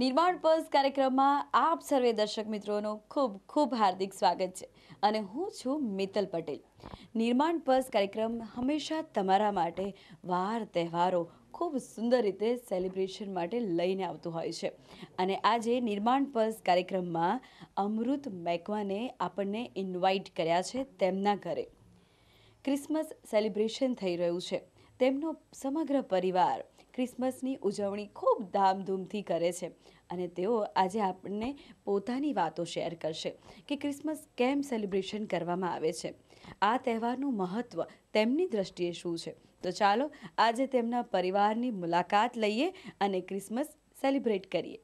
નિર્માણ પર્સ કાર્યક્રમમાં આપ સર્વે દર્શક મિત્રોનું ખૂબ ખૂબ હાર્દિક સ્વાગત છે અને હું છું મિત્તલ પટેલ નિર્માણ પર્સ કાર્યક્રમ હંમેશા તમારા માટે વાર તહેવારો ખૂબ સુંદર રીતે સેલિબ્રેશન માટે લઈને આવતું હોય છે અને આજે નિર્માણ પર્સ કાર્યક્રમમાં અમૃત મેકવાને આપણને ઇન્વાઇટ કર્યા છે તેમના ઘરે ક્રિસમસ સેલિબ્રેશન થઈ રહ્યું છે તેમનો સમગ્ર પરિવાર ક્રિસમસની ઉજવણી ખૂબ ધામધૂમથી કરે છે અને તેઓ આજે આપણને પોતાની વાતો શેર કરશે કે ક્રિસમસ કેમ સેલિબ્રેશન કરવામાં આવે છે આ તહેવારનું મહત્ત્વ તેમની દ્રષ્ટિએ શું છે તો ચાલો આજે તેમના પરિવારની મુલાકાત લઈએ અને ક્રિસમસ સેલિબ્રેટ કરીએ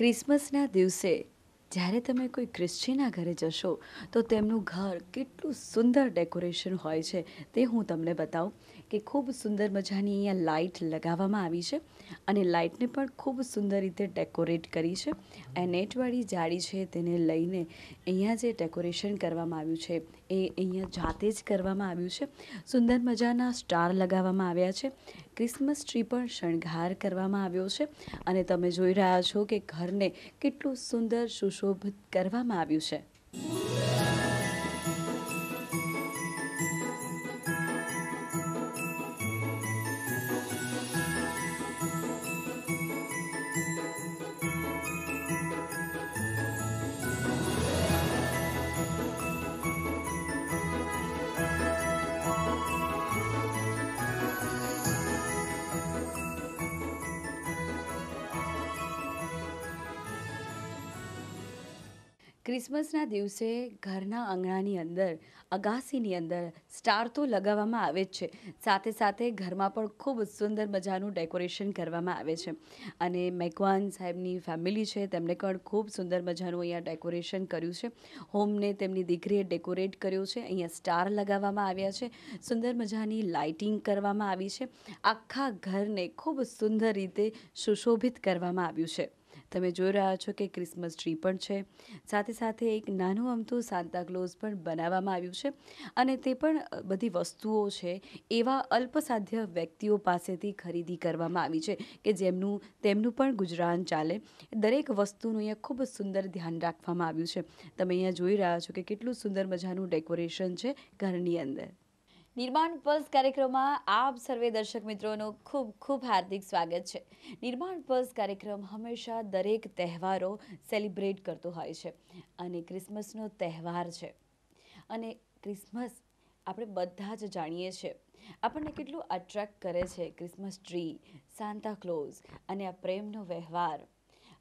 ક્રિસમસના દિવસે જ્યારે તમે કોઈ ક્રિશ્ચીના ઘરે જશો તો તેમનું ઘર કેટલું સુંદર ડેકોરેશન હોય છે તે હું તમને બતાવું કે ખૂબ સુંદર મજાની અહીંયા લાઇટ લગાવવામાં આવી છે અને લાઇટને પણ ખૂબ સુંદર રીતે ડેકોરેટ કરી છે આ નેટવાળી જાળી છે તેને લઈને અહીંયા જે ડેકોરેશન કરવામાં આવ્યું છે એ અહીંયા જાતે જ કરવામાં આવ્યું છે સુંદર મજાના સ્ટાર લગાવવામાં આવ્યા છે ક્રિસમસ ટ્રી પણ શણગાર કરવામાં આવ્યો છે અને તમે જોઈ રહ્યા છો કે ઘરને કેટલું સુંદર સુશોભિત કરવામાં આવ્યું છે ક્રિસમસના દિવસે ઘરના આંગણાની અંદર અગાસીની અંદર સ્ટાર તો લગાવવામાં આવે જ છે સાથે સાથે ઘરમાં પણ ખૂબ સુંદર મજાનું ડેકોરેશન કરવામાં આવે છે અને મેકવાન સાહેબની ફેમિલી છે તેમણે પણ ખૂબ સુંદર મજાનું અહીંયા ડેકોરેશન કર્યું છે હોમને તેમની દીકરીએ ડેકોરેટ કર્યું છે અહીંયા સ્ટાર લગાવવામાં આવ્યા છે સુંદર મજાની લાઇટિંગ કરવામાં આવી છે આખા ઘરને ખૂબ સુંદર રીતે સુશોભિત કરવામાં આવ્યું છે તમે જોઈ રહ્યા છો કે ક્રિસમસ ટ્રી પણ છે સાથે સાથે એક નાનું અમથું સાંતાક્લોઝ પણ બનાવવામાં આવ્યું છે અને તે પણ બધી વસ્તુઓ છે એવા અલ્પસાધ્ય વ્યક્તિઓ પાસેથી ખરીદી કરવામાં આવી છે કે જેમનું તેમનું પણ ગુજરાન ચાલે દરેક વસ્તુનું અહીંયા ખૂબ સુંદર ધ્યાન રાખવામાં આવ્યું છે તમે અહીંયા જોઈ રહ્યા છો કે કેટલું સુંદર મજાનું ડેકોરેશન છે ઘરની અંદર નિર્માણ પલ્સ કાર્યક્રમમાં આપ સર્વે દર્શક મિત્રોનું ખૂબ ખૂબ હાર્દિક સ્વાગત છે નિર્માણ પલ્સ કાર્યક્રમ હંમેશા દરેક તહેવારો સેલિબ્રેટ કરતો હોય છે અને ક્રિસમસનો તહેવાર છે અને ક્રિસમસ આપણે બધા જ જાણીએ છીએ આપણને કેટલું અટ્રેક્ટ કરે છે ક્રિસમસ ટ્રી સાન્તા ક્લોઝ અને આ પ્રેમનો વ્યવહાર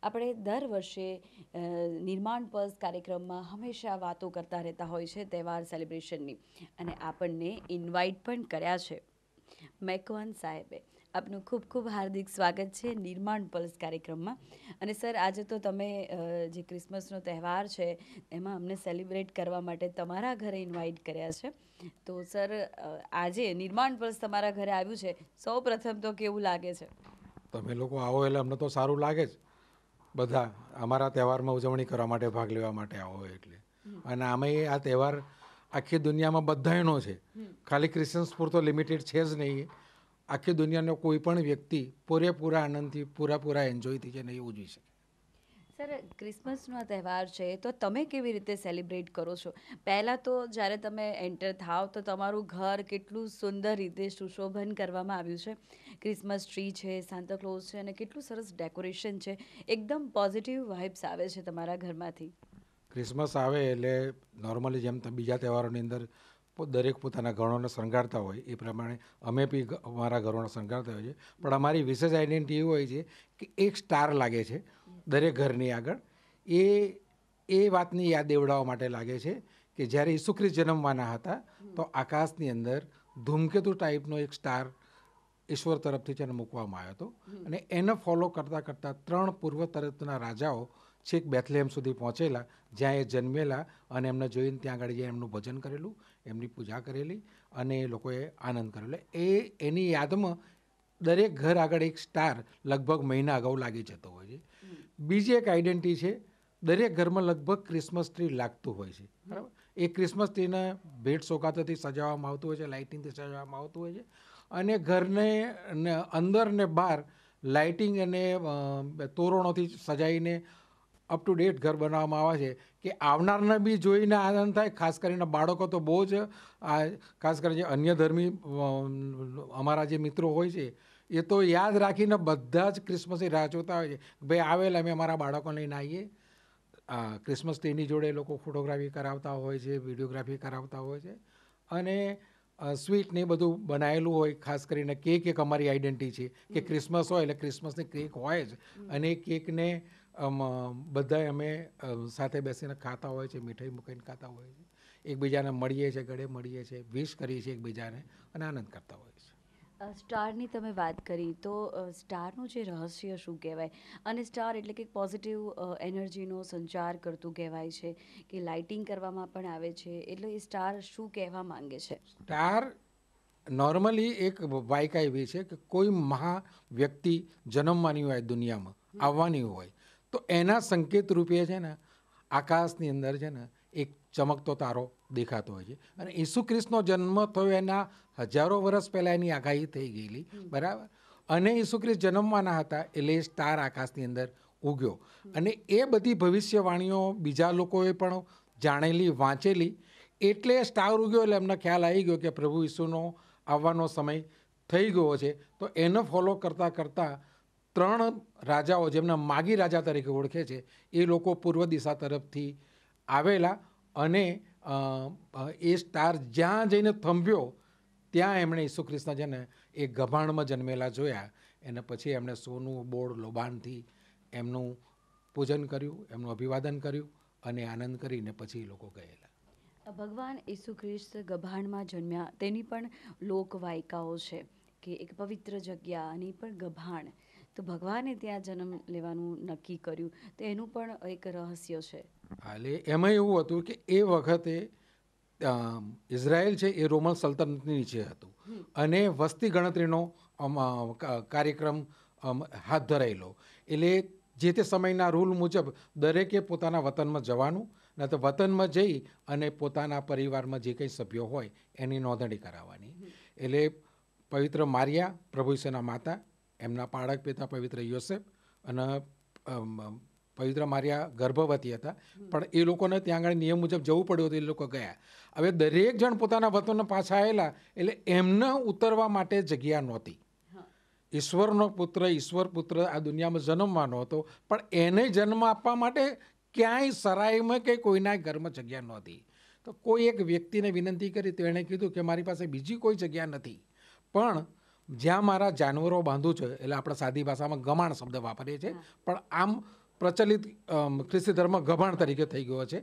આપણે દર વર્ષે નિર્માણ પર્સ કાર્યક્રમમાં હંમેશા વાતો કરતા રહેતા હોય છે તહેવાર સેલિબ્રેશનની અને આપણને ઇન્વાઇટ પણ કર્યા છે મેકવાન સાહેબે આપનું ખૂબ ખૂબ હાર્દિક સ્વાગત છે નિર્માણ પલ્સ કાર્યક્રમમાં અને સર આજે તો તમે જે ક્રિસમસનો તહેવાર છે એમાં અમને સેલિબ્રેટ કરવા માટે તમારા ઘરે ઇન્વાઇટ કર્યા છે તો સર આજે નિર્માણ પલ્સ તમારા ઘરે આવ્યું છે સૌ પ્રથમ તો કેવું લાગે છે તમે લોકો આવો એટલે અમને તો સારું લાગે જ બધા અમારા તહેવારમાં ઉજવણી કરવા માટે ભાગ લેવા માટે આવો એટલે અને આમાં આ તહેવાર આખી દુનિયામાં બધા છે ખાલી ક્રિશ્ચન્સ પૂરતો લિમિટેડ છે જ નહીં આખી દુનિયાનો કોઈ પણ વ્યક્તિ પૂરેપૂરા આનંદથી પૂરાપૂરા એન્જોયથી છે નહીં ઉજવી શકે સર ક્રિસમસનો આ તહેવાર છે તો તમે કેવી રીતે સેલિબ્રેટ કરો છો પહેલાં તો જ્યારે તમે એન્ટર થાવ તો તમારું ઘર કેટલું સુંદર રીતે સુશોભન કરવામાં આવ્યું છે ક્રિસમસ ટ્રી છે સાંતાક્લોઝ છે અને કેટલું સરસ ડેકોરેશન છે એકદમ પોઝિટિવ વાઇબ્સ આવે છે તમારા ઘરમાંથી ક્રિસમસ આવે એટલે નોર્મલી જેમ બીજા તહેવારોની અંદર દરેક પોતાના ઘરોને શણગારતા હોય એ પ્રમાણે અમે બી અમારા ઘરોને શણગારતા હોઈએ છીએ પણ અમારી વિશેષ આઈડેન્ટિટી હોય છે કે એક સ્ટાર લાગે છે દરેક ઘરની આગળ એ એ વાતની યાદ દેવડાવવા માટે લાગે છે કે જ્યારે ઈસુ જન્મવાના હતા તો આકાશની અંદર ધૂમકેતુ ટાઈપનો એક સ્ટાર ઈશ્વર તરફથી તેને મૂકવામાં આવ્યો હતો અને એને ફોલો કરતાં કરતાં ત્રણ પૂર્વ તરતના રાજાઓ છેક બેથલેમ સુધી પહોંચેલા જ્યાં એ જન્મેલા અને એમને જોઈને ત્યાં આગળ જઈને એમનું ભજન કરેલું એમની પૂજા કરેલી અને એ લોકોએ આનંદ કરેલો એ એની યાદમાં દરેક ઘર આગળ એક સ્ટાર લગભગ મહિના અગાઉ લાગી જતો હોય છે બીજી એક આઈડેન્ટિટી છે દરેક ઘરમાં લગભગ ક્રિસમસ ટ્રી લાગતું હોય છે બરાબર એ ક્રિસમસ ટ્રીને ભેટ સોગાતોથી સજાવવામાં આવતું હોય છે લાઇટિંગથી સજાવવામાં આવતું હોય છે અને ઘરને અંદર ને બહાર લાઇટિંગ અને તોરણોથી સજાવીને અપ ટુ ડેટ ઘર બનાવવામાં આવે છે કે આવનારને બી જોઈને આનંદ થાય ખાસ કરીને બાળકો તો બહુ જ આ ખાસ કરીને અન્ય ધર્મી અમારા જે મિત્રો હોય છે એ તો યાદ રાખીને બધા જ ક્રિસમસની રાહ જોતા હોય છે ભાઈ આવેલ અમે અમારા બાળકો લઈને આવીએ ક્રિસમસ ડેની જોડે લોકો ફોટોગ્રાફી કરાવતા હોય છે વિડીયોગ્રાફી કરાવતા હોય છે અને સ્વીટ ને બધું બનાવેલું હોય ખાસ કરીને કેક એક અમારી આઈડેન્ટિટી છે કે ક્રિસમસ હોય એટલે ક્રિસમસની કેક હોય જ અને એ કેકને બધા અમે સાથે બેસીને ખાતા હોય છે મીઠાઈ મૂકીને ખાતા હોય છે એકબીજાને મળીએ છીએ ગળે મળીએ છીએ વિશ કરીએ છીએ એકબીજાને અને આનંદ કરતા હોય છે સ્ટારની તમે વાત કરી તો સ્ટારનું જે રહસ્ય શું કહેવાય અને સ્ટાર એટલે કે પોઝિટિવ એનર્જીનો સંચાર કરતું કહેવાય છે કે લાઇટિંગ કરવામાં પણ આવે છે એટલે એ સ્ટાર શું કહેવા માંગે છે સ્ટાર નોર્મલી એક વાયકા એવી છે કે કોઈ મહા વ્યક્તિ જન્મવાની હોય દુનિયામાં આવવાની હોય તો એના સંકેત રૂપે છે ને આકાશની અંદર છે ને એક ચમકતો તારો દેખાતો હોય છે અને ઈસુક્રિસ્તનો જન્મ થયો એના હજારો વર્ષ પહેલાં એની આગાહી થઈ ગયેલી બરાબર અને ઈસુ જન્મવાના હતા એટલે એ સ્ટાર આકાશની અંદર ઉગ્યો અને એ બધી ભવિષ્યવાણીઓ બીજા લોકોએ પણ જાણેલી વાંચેલી એટલે સ્ટાર ઉગ્યો એટલે એમને ખ્યાલ આવી ગયો કે પ્રભુ ઈસુનો આવવાનો સમય થઈ ગયો છે તો એને ફોલો કરતાં કરતાં ત્રણ રાજાઓ જેમને માગી રાજા તરીકે ઓળખે છે એ લોકો પૂર્વ દિશા તરફથી આવેલા અને એ સ્ટાર જ્યાં જઈને થંભ્યો ત્યાં એમણે ઈસુ ખ્રિસ્ત જેને એ ગભાણમાં જન્મેલા જોયા એને પછી એમણે સોનું બોળ લોબાણથી એમનું પૂજન કર્યું એમનું અભિવાદન કર્યું અને આનંદ કરીને પછી એ લોકો ગયેલા ભગવાન ઈસુ ખ્રિસ્ત ગભાણમાં જન્મ્યા તેની પણ લોકવાયકાઓ છે કે એક પવિત્ર જગ્યા અને પણ ગભાણ તો ભગવાને ત્યાં જન્મ લેવાનું નક્કી કર્યું તો એનું પણ એક રહસ્ય છે એટલે એમાં એવું હતું કે એ વખતે ઇઝરાયલ છે એ રોમન સલ્તનતની નીચે હતું અને વસ્તી ગણતરીનો કાર્યક્રમ હાથ ધરાયેલો એટલે જે તે સમયના રૂલ મુજબ દરેકે પોતાના વતનમાં જવાનું ન તો વતનમાં જઈ અને પોતાના પરિવારમાં જે કંઈ સભ્યો હોય એની નોંધણી કરાવવાની એટલે પવિત્ર મારિયા પ્રભુસેના માતા એમના પાળક પિતા પવિત્ર યોસેફ અને પવિત્ર માર્યા ગર્ભવતી હતા પણ એ લોકોને ત્યાં આગળ નિયમ મુજબ જવું પડ્યું હતું એ લોકો ગયા હવે દરેક જણ પોતાના વતનો પાછા આવેલા એટલે એમને ઉતરવા માટે જગ્યા નહોતી ઈશ્વરનો પુત્ર ઈશ્વર પુત્ર આ દુનિયામાં જન્મવાનો હતો પણ એને જન્મ આપવા માટે ક્યાંય સરાયમાં કે કોઈના ઘરમાં જગ્યા નહોતી તો કોઈ એક વ્યક્તિને વિનંતી કરી તો એણે કીધું કે મારી પાસે બીજી કોઈ જગ્યા નથી પણ જ્યાં મારા જાનવરો બાંધું છે એટલે આપણે સાદી ભાષામાં ગમાણ શબ્દ વાપરીએ છીએ પણ આમ પ્રચલિત ખ્રિસ્તી ધર્મ ગભાણ તરીકે થઈ ગયો છે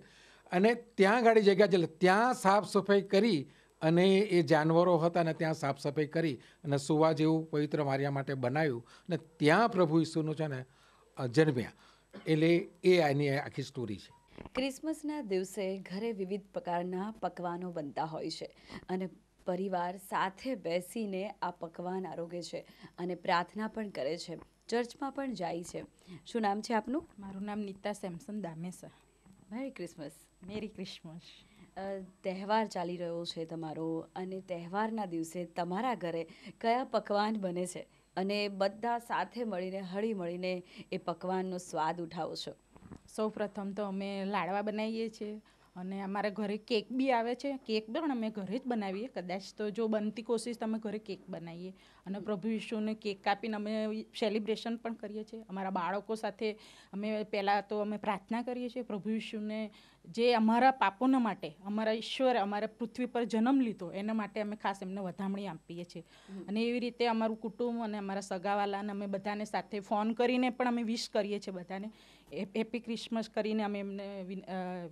અને ત્યાં ગાડી જગ્યા છે ત્યાં સાફ સફાઈ કરી અને એ જાનવરો હતા અને ત્યાં સાફ સફાઈ કરી અને સુવા જેવું પવિત્ર માર્યા માટે બનાવ્યું અને ત્યાં પ્રભુ ઈસુનું છે ને જન્મ્યા એટલે એ આની આખી સ્ટોરી છે ક્રિસમસના દિવસે ઘરે વિવિધ પ્રકારના પકવાનો બનતા હોય છે અને પરિવાર સાથે બેસીને આ પકવાન આરોગે છે અને પ્રાર્થના પણ કરે છે ચર્ચમાં પણ જાય છે શું નામ છે આપનું મારું નામ Nita Samson Damesa merry Christmas merry Christmas તહેવાર ચાલી રહ્યો છે તમારો અને તહેવારના દિવસે તમારા ઘરે કયા પકવાન બને છે અને બધા સાથે મળીને હળી મળીને એ પકવાનનો સ્વાદ ઉઠાવો છો સૌ પ્રથમ તો અમે લાડવા બનાવીએ છીએ અને અમારા ઘરે કેક બી આવે છે કેક પણ અમે ઘરે જ બનાવીએ કદાચ તો જો બનતી કોશિશ તમે ઘરે કેક બનાવીએ અને પ્રભુ ઈશુને કેક કાપીને અમે સેલિબ્રેશન પણ કરીએ છીએ અમારા બાળકો સાથે અમે પહેલાં તો અમે પ્રાર્થના કરીએ છીએ પ્રભુ ઈશુને જે અમારા પાપોના માટે અમારા ઈશ્વર અમારા પૃથ્વી પર જન્મ લીધો એના માટે અમે ખાસ એમને વધામણી આપીએ છીએ અને એવી રીતે અમારું કુટુંબ અને અમારા સગાવાલાને અમે બધાને સાથે ફોન કરીને પણ અમે વિશ કરીએ છીએ બધાને હેપી ક્રિસમસ કરીને અમે એમને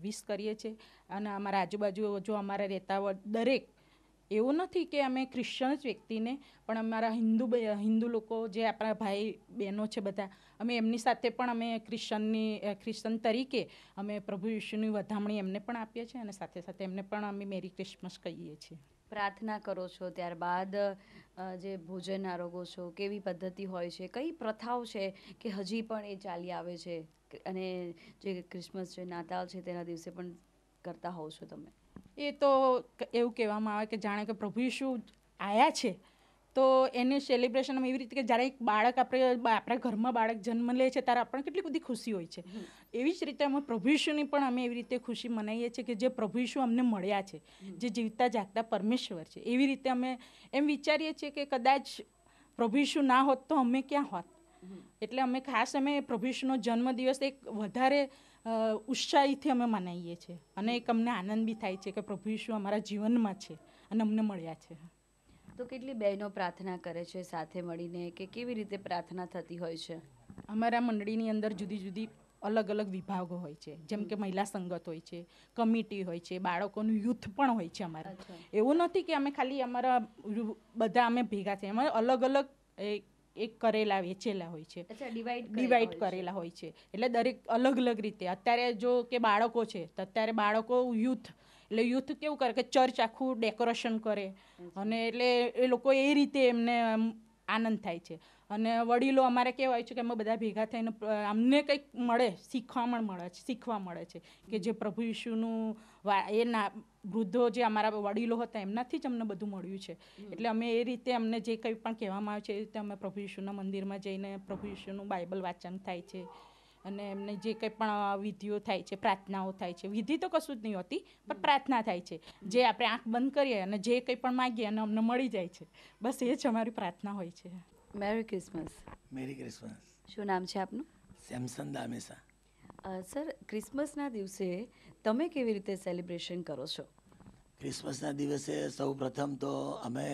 વિશ કરીએ છીએ અને અમારા આજુબાજુ જો અમારા રહેતા દરેક એવું નથી કે અમે ક્રિશ્ચન જ વ્યક્તિને પણ અમારા હિન્દુ હિન્દુ લોકો જે આપણા ભાઈ બહેનો છે બધા અમે એમની સાથે પણ અમે ક્રિશ્ચનની ક્રિશ્ચન તરીકે અમે પ્રભુ યીશુની વધામણી એમને પણ આપીએ છીએ અને સાથે સાથે એમને પણ અમે મેરી ક્રિસમસ કહીએ છીએ પ્રાર્થના કરો છો ત્યારબાદ જે ભોજન આરોગો છો કેવી પદ્ધતિ હોય છે કઈ પ્રથાઓ છે કે હજી પણ એ ચાલી આવે છે અને જે ક્રિસમસ છે નાતાલ છે તેના દિવસે પણ કરતા હોવ છો તમે એ તો એવું કહેવામાં આવે કે જાણે કે પ્રભુ ઈશુ આવ્યા છે તો એને સેલિબ્રેશન એવી રીતે કે જ્યારે એક બાળક આપણે આપણા ઘરમાં બાળક જન્મ લે છે ત્યારે આપણને કેટલી બધી ખુશી હોય છે એવી જ રીતે અમે પ્રભુ ઈશુની પણ અમે એવી રીતે ખુશી મનાવીએ છીએ કે જે પ્રભુ ઈશુ અમને મળ્યા છે જે જીવતા જાગતા પરમેશ્વર છે એવી રીતે અમે એમ વિચારીએ છીએ કે કદાચ પ્રભુ ઈશુ ના હોત તો અમે ક્યાં હોત એટલે અમે ખાસ અમે પ્રભુ ઈશુનો જન્મદિવસ એક વધારે ઉત્સાહીથી અમે મનાવીએ છીએ અને એક અમને આનંદ બી થાય છે કે પ્રભુ ઈશુ અમારા જીવનમાં છે અને અમને મળ્યા છે તો કેટલી બહેનો પ્રાર્થના કરે છે સાથે મળીને કે કેવી રીતે પ્રાર્થના થતી હોય છે અમારા મંડળીની અંદર જુદી જુદી અલગ અલગ વિભાગો હોય છે જેમ કે મહિલા સંગત હોય છે કમિટી હોય છે બાળકોનું યુથ પણ હોય છે અમારા એવું નથી કે અમે ખાલી અમારા બધા અમે ભેગા થઈએ અમે અલગ અલગ એક કરેલા વેચેલા હોય છે ડિવાઈડ કરેલા હોય છે એટલે દરેક અલગ અલગ રીતે અત્યારે જો કે બાળકો છે તો અત્યારે બાળકો યુથ એટલે યુથ કેવું કરે કે ચર્ચ આખું ડેકોરેશન કરે અને એટલે એ લોકો એ રીતે એમને આનંદ થાય છે અને વડીલો અમારે કેવાય છે કે અમે બધા ભેગા થઈને અમને કંઈક મળે શીખવા પણ મળે છે શીખવા મળે છે કે જે પ્રભુ ઈશુનું એ ના વૃદ્ધો જે અમારા વડીલો હતા એમનાથી જ અમને બધું મળ્યું છે એટલે અમે એ રીતે અમને જે કંઈ પણ કહેવામાં આવે છે એ રીતે અમે પ્રભુ યીશુના મંદિરમાં જઈને પ્રભુ યીશુનું બાઇબલ વાંચન થાય છે અને એમને જે કંઈ પણ વિધિઓ થાય છે પ્રાર્થનાઓ થાય છે વિધિ તો કશું જ નહીં હોતી પણ પ્રાર્થના થાય છે જે આપણે આંખ બંધ કરીએ અને જે કંઈ પણ માગીએ અને અમને મળી જાય છે બસ એ જ અમારી પ્રાર્થના હોય છે મેરી ક્રિસમસ મેરી ક્રિસમસ શું નામ છે આપનું સેમસન દામેસા સર ક્રિસમસના દિવસે તમે કેવી રીતે સેલિબ્રેશન કરો છો ક્રિસમસના દિવસે સૌ પ્રથમ તો અમે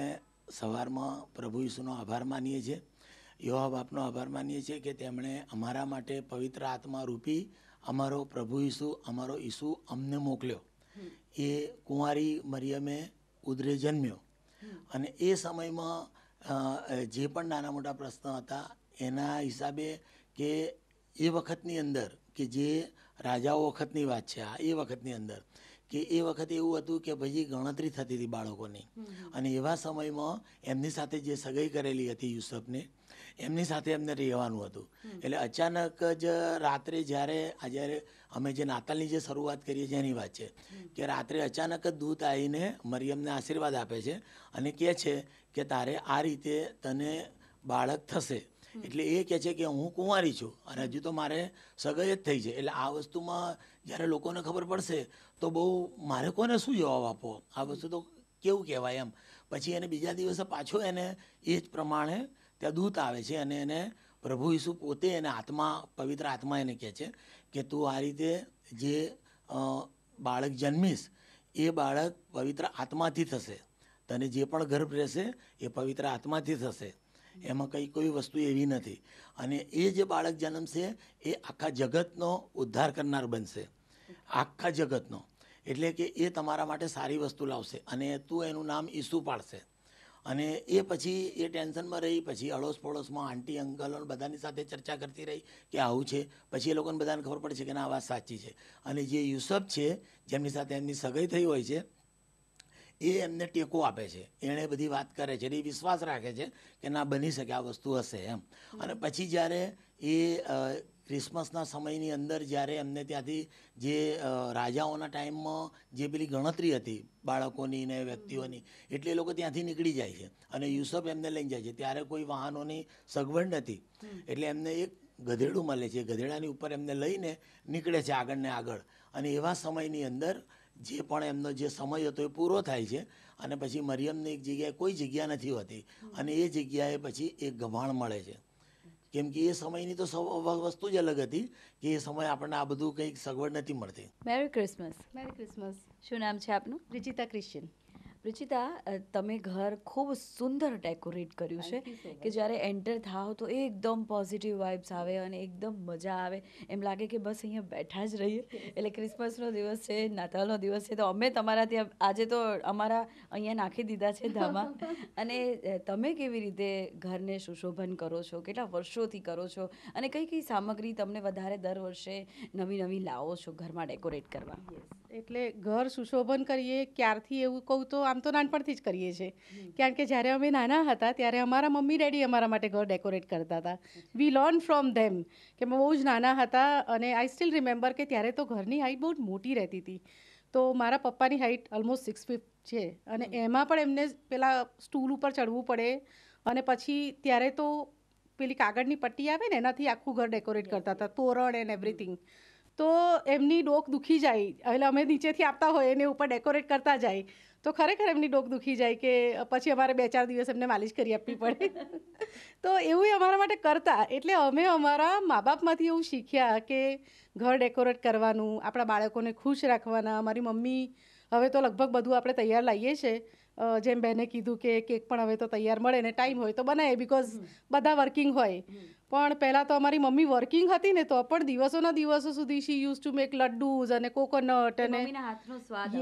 સવારમાં પ્રભુ ઈસુનો આભાર માનીએ છીએ યોહા બાપનો આભાર માનીએ છીએ કે તેમણે અમારા માટે પવિત્ર આત્મા રૂપી અમારો પ્રભુ ઈસુ અમારો ઈસુ અમને મોકલ્યો એ કુંવારી મરિયમે ઉદરે જન્મ્યો અને એ સમયમાં જે પણ નાના મોટા પ્રશ્ન હતા એના હિસાબે કે એ વખતની અંદર કે જે રાજાઓ વખતની વાત છે આ એ વખતની અંદર કે એ વખતે એવું હતું કે ભાઈ ગણતરી થતી હતી બાળકોની અને એવા સમયમાં એમની સાથે જે સગાઈ કરેલી હતી યુસુફને એમની સાથે એમને રહેવાનું હતું એટલે અચાનક જ રાત્રે જ્યારે જ્યારે અમે જે નાતાલની જે શરૂઆત કરીએ છીએ એની વાત છે કે રાત્રે અચાનક જ દૂત આવીને મરિયમને આશીર્વાદ આપે છે અને કહે છે કે તારે આ રીતે તને બાળક થશે એટલે એ કહે છે કે હું કુંવારી છું અને હજુ તો મારે સગાઈ જ થઈ છે એટલે આ વસ્તુમાં જ્યારે લોકોને ખબર પડશે તો બહુ મારે કોને શું જવાબ આપવો આ વસ્તુ તો કેવું કહેવાય એમ પછી એને બીજા દિવસે પાછો એને એ જ પ્રમાણે ત્યાં દૂત આવે છે અને એને પ્રભુ ઈસુ પોતે એને આત્મા પવિત્ર આત્મા એને કહે છે કે તું આ રીતે જે બાળક જન્મીશ એ બાળક પવિત્ર આત્માથી થશે તને જે પણ ગર્ભ રહેશે એ પવિત્ર આત્માથી થશે એમાં કંઈ કોઈ વસ્તુ એવી નથી અને એ જે બાળક જન્મશે એ આખા જગતનો ઉદ્ધાર કરનાર બનશે આખા જગતનો એટલે કે એ તમારા માટે સારી વસ્તુ લાવશે અને તું એનું નામ ઈસુ પાડશે અને એ પછી એ ટેન્શનમાં રહી પછી અડોશ પડોશમાં આંટી અંકલો બધાની સાથે ચર્ચા કરતી રહી કે આવું છે પછી એ લોકોને બધાને ખબર પડે છે કે ના આ વાત સાચી છે અને જે યુસફ છે જેમની સાથે એમની સગાઈ થઈ હોય છે એ એમને ટેકો આપે છે એણે બધી વાત કરે છે એ વિશ્વાસ રાખે છે કે ના બની શકે આ વસ્તુ હશે એમ અને પછી જ્યારે એ ક્રિસમસના સમયની અંદર જ્યારે એમને ત્યાંથી જે રાજાઓના ટાઈમમાં જે પેલી ગણતરી હતી બાળકોની ને વ્યક્તિઓની એટલે એ લોકો ત્યાંથી નીકળી જાય છે અને યુસફ એમને લઈને જાય છે ત્યારે કોઈ વાહનોની સગવડ નથી એટલે એમને એક ગધેડું મળે છે ગધેડાની ઉપર એમને લઈને નીકળે છે આગળ ને આગળ અને એવા સમયની અંદર જે પણ એમનો જે સમય હતો એ પૂરો થાય છે અને પછી મરિયમને એક જગ્યાએ કોઈ જગ્યા નથી હોતી અને એ જગ્યાએ પછી એક ગભાણ મળે છે કેમ કે એ સમયની તો વસ્તુ જ અલગ હતી કે એ સમય આપણને આ બધું કંઈક સગવડ નથી મળતી મેરી ક્રિસમસ મેરી ક્રિસમસ શું નામ છે આપનું રિજિતા ક્રિશ્ચિયન રુચિતા તમે ઘર ખૂબ સુંદર ડેકોરેટ કર્યું છે કે જ્યારે એન્ટર થાઓ તો એકદમ પોઝિટિવ વાઇબ્સ આવે અને એકદમ મજા આવે એમ લાગે કે બસ અહીંયા બેઠા જ રહીએ એટલે ક્રિસમસનો દિવસ છે નાતાલનો દિવસ છે તો અમે તમારા ત્યાં આજે તો અમારા અહીંયા નાખી દીધા છે ધામા અને તમે કેવી રીતે ઘરને સુશોભન કરો છો કેટલા વર્ષોથી કરો છો અને કઈ કઈ સામગ્રી તમને વધારે દર વર્ષે નવી નવી લાવો છો ઘરમાં ડેકોરેટ કરવા એટલે ઘર સુશોભન કરીએ ક્યારથી એવું કહું તો આમ તો નાનપણથી જ કરીએ છીએ કારણ કે જ્યારે અમે નાના હતા ત્યારે અમારા મમ્મી ડેડી અમારા માટે ઘર ડેકોરેટ કરતા હતા વી લર્ન ફ્રોમ ધેમ કે અમે બહુ જ નાના હતા અને આઈ સ્ટીલ રિમેમ્બર કે ત્યારે તો ઘરની હાઈટ બહુ જ મોટી રહેતી હતી તો મારા પપ્પાની હાઈટ ઓલમોસ્ટ સિક્સ ફીટ છે અને એમાં પણ એમને પેલા સ્ટૂલ ઉપર ચડવું પડે અને પછી ત્યારે તો પેલી કાગળની પટ્ટી આવે ને એનાથી આખું ઘર ડેકોરેટ કરતા હતા તોરણ એન્ડ એવરીથિંગ તો એમની ડોક દુખી જાય એટલે અમે નીચેથી આપતા હોય એને ઉપર ડેકોરેટ કરતા જાય તો ખરેખર એમની ડોક દુખી જાય કે પછી અમારે બે ચાર દિવસ એમને માલિશ કરી આપવી પડે તો એવું અમારા માટે કરતા એટલે અમે અમારા મા બાપમાંથી એવું શીખ્યા કે ઘર ડેકોરેટ કરવાનું આપણા બાળકોને ખુશ રાખવાના મારી મમ્મી હવે તો લગભગ બધું આપણે તૈયાર લાવીએ છીએ જેમ બેને કીધું કે કેક પણ હવે તો તૈયાર મળે ને ટાઈમ હોય તો બનાવે બીકોઝ બધા વર્કિંગ હોય પણ પહેલાં તો અમારી મમ્મી વર્કિંગ હતી ને તો પણ દિવસોના દિવસો સુધી she used to make laddoos અને કોકોનટ અને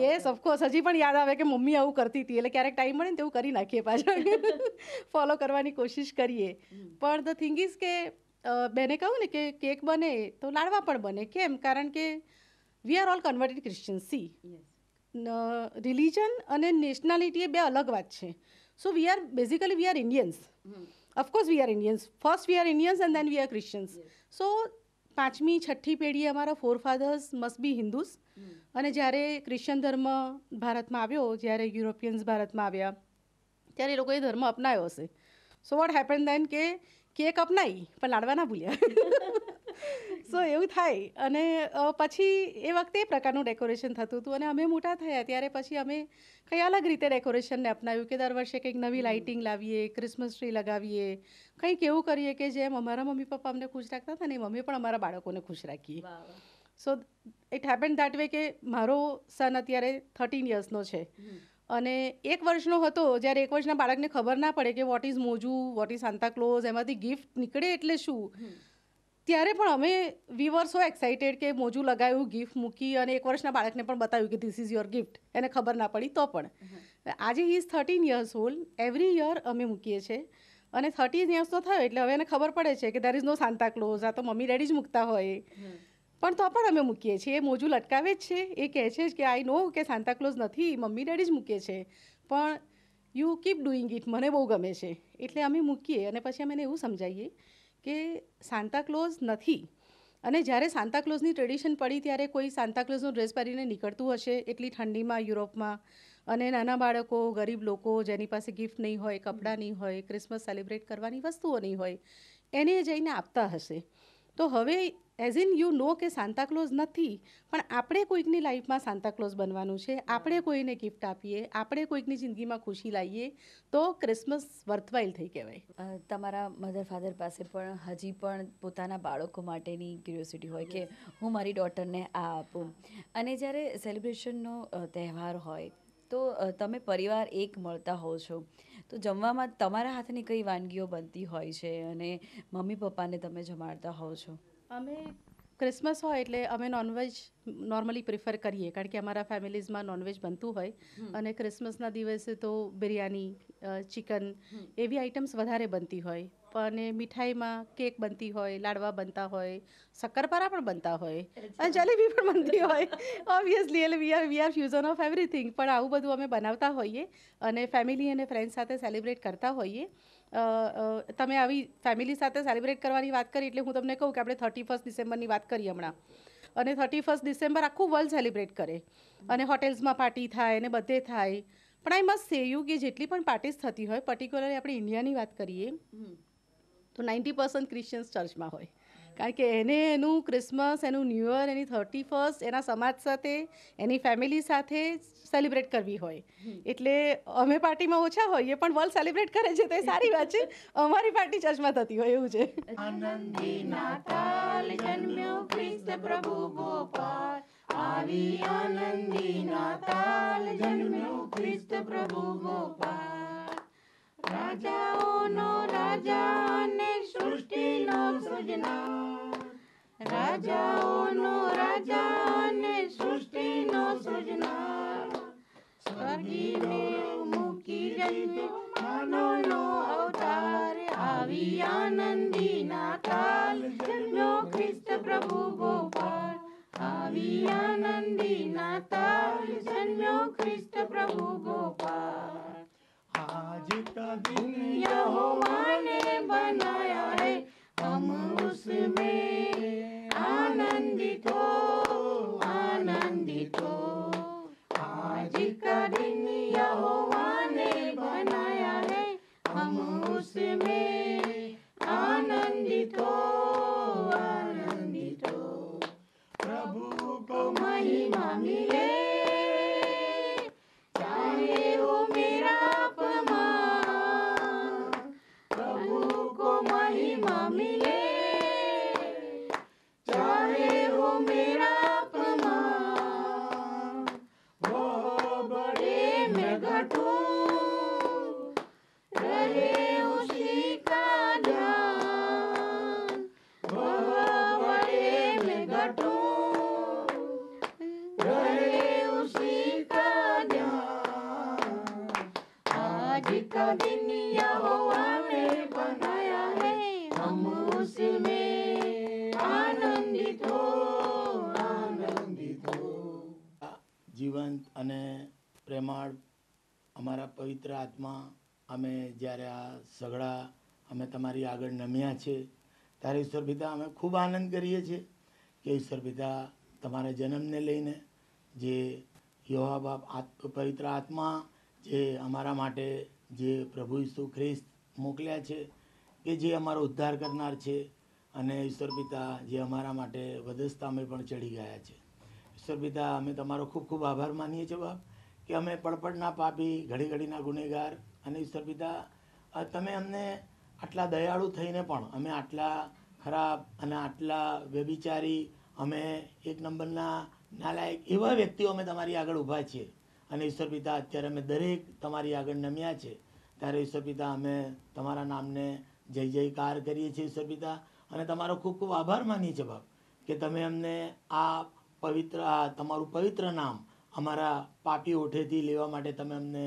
યસ ઓફકોર્સ હજી પણ યાદ આવે કે મમ્મી આવું કરતી હતી એટલે ક્યારેક ટાઈમ મળે ને તેવું કરી નાખીએ પાછળ ફોલો કરવાની કોશિશ કરીએ પણ ધ થિંગ ઇઝ કે બેને કહું ને કે કેક બને તો લાડવા પણ બને કેમ કારણ કે we are all converted Christian see religion અને નેશનાલિટી એ બે અલગ વાત છે so we are basically we are Indians of course we are Indians first we are Indians and then we are Christians so પાંચમી છઠ્ઠી પેઢી અમારા forefathers must be Hindus અને જ્યારે ક્રિશ્ચન ધર્મ ભારતમાં આવ્યો જ્યારે યુરોપિયન્સ ભારતમાં આવ્યા ત્યારે એ લોકોએ ધર્મ અપનાવ્યો હશે સો વોટ હેપન દેન કે કેક અપનાવી પણ લાડવા ના ભૂલ્યા સો એવું થાય અને પછી એ વખતે એ પ્રકારનું ડેકોરેશન થતું હતું અને અમે મોટા થયા ત્યારે પછી અમે કંઈ અલગ રીતે ડેકોરેશનને અપનાવ્યું કે દર વર્ષે કંઈક નવી લાઇટિંગ લાવીએ ક્રિસમસ ટ્રી લગાવીએ કંઈક એવું કરીએ કે જેમ અમારા મમ્મી પપ્પા અમને ખુશ રાખતા હતા ને એ મમ્મી પણ અમારા બાળકોને ખુશ રાખીએ so it happen that way કે મારો સન અત્યારે થર્ટીન યર્સનો છે અને એક વર્ષનો હતો જ્યારે એક વર્ષના બાળકને ખબર ના પડે કે વોટ ઇઝ મોજું વોટ ઇઝ સાંતા ક્લોઝ એમાંથી ગિફ્ટ નીકળે એટલે શું ત્યારે પણ અમે વી સો એક્સાઇટેડ કે મોજું લગાવ્યું ગિફ્ટ મૂકી અને એક વર્ષના બાળકને પણ બતાવ્યું કે ધીસ ઇઝ યોર ગિફ્ટ એને ખબર ના પડી તો પણ આજે he is thirteen years old every year અમે મૂકીએ છીએ અને થર્ટીન યર્સ તો થયો એટલે હવે એને ખબર પડે છે કે there is no Santa Claus આ તો મમ્મી ડેડી જ મૂકતા હોય પણ તો પણ અમે મૂકીએ છીએ એ મોજું લટકાવે જ છે એ કહે છે કે આઈ નો કે સાંતા ક્લોઝ નથી મમ્મી ડેડી જ મૂકે છે પણ યુ કીપ ડુઈંગ ઇટ મને બહુ ગમે છે એટલે અમે મૂકીએ અને પછી અમે એને એવું સમજાવીએ કે સાંતાક્લોઝ નથી અને જ્યારે સાંતાક્લોઝની ટ્રેડિશન પડી ત્યારે કોઈ સાંતાક્લોઝનો ડ્રેસ પહેરીને નીકળતું હશે એટલી ઠંડીમાં યુરોપમાં અને નાના બાળકો ગરીબ લોકો જેની પાસે ગિફ્ટ નહીં હોય કપડાં નહીં હોય ક્રિસમસ સેલિબ્રેટ કરવાની વસ્તુઓ નહીં હોય એને જઈને આપતા હશે તો હવે એઝ ઇન યુ નો કે સાંતાક્લોઝ નથી પણ આપણે કોઈકની લાઈફમાં સાંતાક્લોઝ બનવાનું છે આપણે કોઈને ગિફ્ટ આપીએ આપણે કોઈકની જિંદગીમાં ખુશી લાવીએ તો ક્રિસમસ વર્થવાઇલ થઈ કહેવાય તમારા મધર ફાધર પાસે પણ હજી પણ પોતાના બાળકો માટેની ક્યુરિયોસિટી હોય કે હું મારી ડોટરને આ આપું અને જ્યારે સેલિબ્રેશનનો તહેવાર હોય તો તમે પરિવાર એક મળતા હોવ છો તો જમવામાં તમારા હાથની કઈ વાનગીઓ બનતી હોય છે અને મમ્મી પપ્પાને તમે જમાડતા હોવ છો અમે ક્રિસમસ હોય એટલે અમે નોનવેજ નોર્મલી પ્રિફર કરીએ કારણ કે અમારા ફેમિલીઝમાં નોનવેજ બનતું હોય અને ક્રિસમસના દિવસે તો બિરયાની ચિકન એવી આઇટમ્સ વધારે બનતી હોય ચોપ અને મીઠાઈમાં કેક બનતી હોય લાડવા બનતા હોય શક્કરપારા પણ બનતા હોય અને જલેબી પણ બનતી હોય ઓબ્વિયસલી એટલે we are we are fusion of everything પણ આવું બધું અમે બનાવતા હોઈએ અને ફેમિલી અને ફ્રેન્ડ સાથે સેલિબ્રેટ કરતા હોઈએ તમે આવી ફેમિલી સાથે સેલિબ્રેટ કરવાની વાત કરી એટલે હું તમને કહું કે આપણે થર્ટી ફર્સ્ટ ડિસેમ્બરની વાત કરીએ હમણાં અને થર્ટી ફર્સ્ટ ડિસેમ્બર આખું વર્લ્ડ સેલિબ્રેટ કરે અને હોટેલ્સમાં પાર્ટી થાય અને બધે થાય પણ આઈ મસ્ટ સે યુ કે જેટલી પણ પાર્ટીઝ થતી હોય પર્ટિક્યુલરલી આપણે ઇન્ડિયાની વાત કરીએ તો નાઇન્ટી પર્સન્ટ ક્રિશ્ચિયન્સ ચર્ચમાં હોય કારણ કે એને એનું ક્રિસમસ એનું ન્યૂ યર એની થર્ટી ફર્સ્ટ એના સમાજ સાથે એની ફેમિલી સાથે સેલિબ્રેટ કરવી હોય એટલે અમે પાર્ટીમાં ઓછા હોઈએ પણ વર્લ્ડ સેલિબ્રેટ કરે છે તો એ સારી વાત છે અમારી પાર્ટી ચર્ચમાં થતી હોય એવું છે આનંદી નાતાલ રાજાઓનો રાજા સજના રાજાઓનો રાજા અને સૃષ્ટિનો સજનાર સ્વર્ગીને મૂકી જઈને માનવનો અવતાર આવી આનંદી ના કાલ જન્મ્યો ખ્રિસ્ત પ્રભુ ગોપાલ આવી આનંદી ના તાલ જન્મ્યો ખ્રિસ્ત પ્રભુ ગોપાલ आज का दिन यहोवा ने बनाया है हम उसमें आनंदितो आनंदितो आज का दिन यहोवा ने बनाया है हम उसमें आनंदितो आनंदितो प्रभु को महिमा मिले રાતમાં અમે જ્યારે આ સઘળા અમે તમારી આગળ નમ્યા છે ત્યારે ઈશ્વર પિતા અમે ખૂબ આનંદ કરીએ છીએ કે ઈશ્વર પિતા તમારા જન્મને લઈને જે યોહા બાપ પવિત્ર આત્મા જે અમારા માટે જે પ્રભુ ઈસુ ખ્રિસ્ત મોકલ્યા છે કે જે અમારો ઉદ્ધાર કરનાર છે અને ઈશ્વર પિતા જે અમારા માટે વધસ્તામે પણ ચડી ગયા છે ઈશ્વર પિતા અમે તમારો ખૂબ ખૂબ આભાર માનીએ છીએ બાપ કે અમે પડપડના પાપી ઘડી ઘડીના ગુનેગાર અને ઈશ્વર પિતા તમે અમને આટલા દયાળુ થઈને પણ અમે આટલા ખરાબ અને આટલા વ્યભિચારી અમે એક નંબરના નાલાયક એવા વ્યક્તિઓ અમે તમારી આગળ ઊભા છીએ અને ઈશ્વર પિતા અત્યારે અમે દરેક તમારી આગળ નમ્યા છે ત્યારે ઈશ્વર પિતા અમે તમારા નામને જય જયકાર કરીએ છીએ ઈશ્વર પિતા અને તમારો ખૂબ ખૂબ આભાર માનીએ છીએ બાપ કે તમે અમને આ પવિત્ર આ તમારું પવિત્ર નામ અમારા પાપી ઓઠેથી લેવા માટે તમે અમને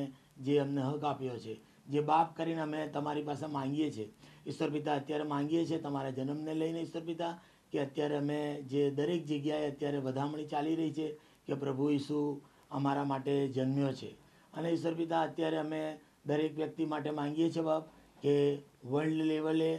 જે અમને હક આપ્યો છે જે બાપ કરીને અમે તમારી પાસે માંગીએ છીએ ઈશ્વર પિતા અત્યારે માંગીએ છીએ તમારા જન્મને લઈને ઈશ્વર પિતા કે અત્યારે અમે જે દરેક જગ્યાએ અત્યારે વધામણી ચાલી રહી છે કે પ્રભુ ઈસુ અમારા માટે જન્મ્યો છે અને ઈશ્વર પિતા અત્યારે અમે દરેક વ્યક્તિ માટે માંગીએ છીએ બાપ કે વર્લ્ડ લેવલે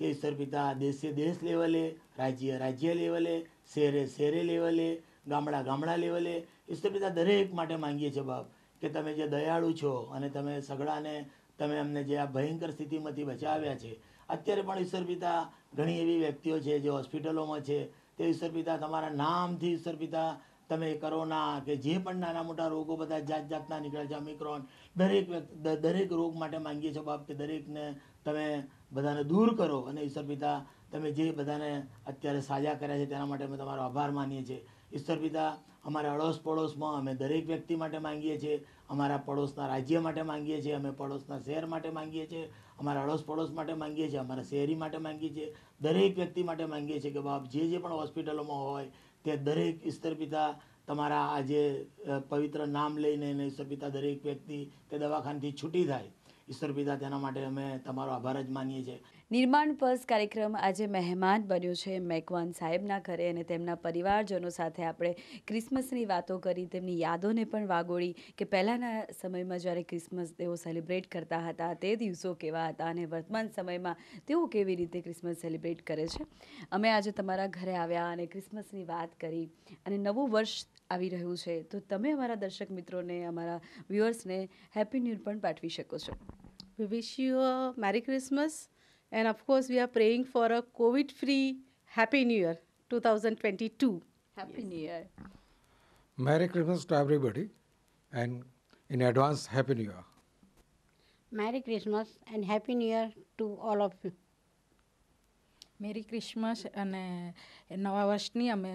કે ઈશ્વર પિતા દેશે દેશ લેવલે રાજ્ય રાજ્ય લેવલે શહેરે શહેરે લેવલે ગામડા ગામડા લેવલે ઈષ્ટ પિતા દરેક માટે માંગીએ છીએ બાપ કે તમે જે દયાળુ છો અને તમે સગડાને તમે અમને જે આ ભયંકર સ્થિતિમાંથી બચાવ્યા છે અત્યારે પણ ઈશ્વર પિતા ઘણી એવી વ્યક્તિઓ છે જે હોસ્પિટલોમાં છે તે ઈશ્વર પિતા તમારા નામથી ઈશ્વર પિતા તમે કરોના કે જે પણ નાના મોટા રોગો બધા જાત જાતના નીકળે છે ઓમિક્રોન દરેક વ્યક્તિ દરેક રોગ માટે માંગીએ છીએ બાપ કે દરેકને તમે બધાને દૂર કરો અને ઈશ્વરપિતા તમે જે બધાને અત્યારે સાજા કર્યા છે તેના માટે અમે તમારો આભાર માનીએ છીએ ઈશ્વર પિતા અમારા અડોશ પડોશમાં અમે દરેક વ્યક્તિ માટે માંગીએ છીએ અમારા પડોશના રાજ્ય માટે માંગીએ છીએ અમે પડોશના શહેર માટે માંગીએ છીએ અમારા અડોશ પડોશ માટે માંગીએ છીએ અમારા શહેરી માટે માંગીએ છીએ દરેક વ્યક્તિ માટે માંગીએ છીએ કે બાપ જે જે પણ હોસ્પિટલોમાં હોય તે દરેક ઈસ્તર પિતા તમારા આ જે પવિત્ર નામ લઈને એને ઈશ્વર પિતા દરેક વ્યક્તિ તે દવાખાનથી છૂટી થાય ઈશ્વર પિતા તેના માટે અમે તમારો આભાર જ માનીએ છીએ નિર્માણ પસ કાર્યક્રમ આજે મહેમાન બન્યો છે મેકવાન સાહેબના ઘરે અને તેમના પરિવારજનો સાથે આપણે ક્રિસમસની વાતો કરી તેમની યાદોને પણ વાગોળી કે પહેલાંના સમયમાં જ્યારે ક્રિસમસ તેઓ સેલિબ્રેટ કરતા હતા તે દિવસો કેવા હતા અને વર્તમાન સમયમાં તેઓ કેવી રીતે ક્રિસમસ સેલિબ્રેટ કરે છે અમે આજે તમારા ઘરે આવ્યા અને ક્રિસમસની વાત કરી અને નવું વર્ષ આવી રહ્યું છે તો તમે અમારા દર્શક મિત્રોને અમારા વ્યુઅર્સને હેપી ન્યૂ પણ પાઠવી શકો છો we wish you merry Christmas And of course, we are praying for a COVID free Happy New Year 2022. Happy yes. New Year. Merry Christmas to everybody and in advance, Happy New Year. Merry Christmas and Happy New Year to all of you. Merry Christmas અને નવા વર્ષની અમે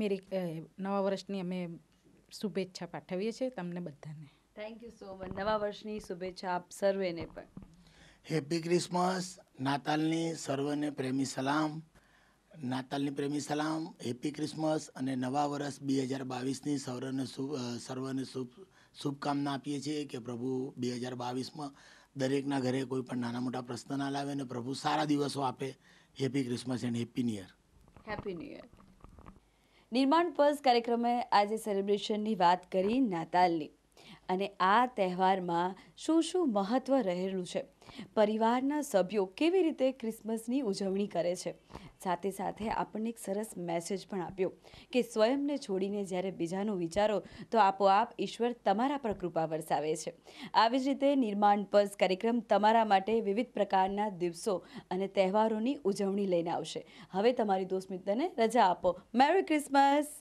મેરી નવા વર્ષની અમે શુભેચ્છા પાઠવીએ છીએ તમને બધાને થેન્ક યુ સો મચ નવા વર્ષની શુભેચ્છા આપ સર્વેને પણ હેપી ક્રિસમસ નાતાલની સર્વને પ્રેમી સલામ નાતાલની પ્રેમી સલામ હેપી ક્રિસમસ અને નવા વર્ષ બે હજાર બાવીસની સર્વને સર્વને શુભ શુભકામના આપીએ છીએ કે પ્રભુ બે હજાર બાવીસમાં દરેકના ઘરે કોઈ પણ નાના મોટા પ્રશ્ન ના લાવે અને પ્રભુ સારા દિવસો આપે happy Christmas and happy new year happy new year નિર્માણ પર્સ કાર્યક્રમે આજે સેલિબ્રેશનની વાત કરી નાતાલની અને આ તહેવારમાં શું શું મહત્ત્વ રહેલું છે પરિવારના સભ્યો કેવી રીતે ક્રિસમસની ઉજવણી કરે છે સાથે સાથે આપણને એક સરસ મેસેજ પણ આપ્યો કે સ્વયંને છોડીને જ્યારે બીજાનું વિચારો તો આપોઆપ ઈશ્વર તમારા પર કૃપા વરસાવે છે આવી જ રીતે નિર્માણ પસ કાર્યક્રમ તમારા માટે વિવિધ પ્રકારના દિવસો અને તહેવારોની ઉજવણી લઈને આવશે હવે તમારી દોસ્ત મિત્રને રજા આપો મેરી ક્રિસમસ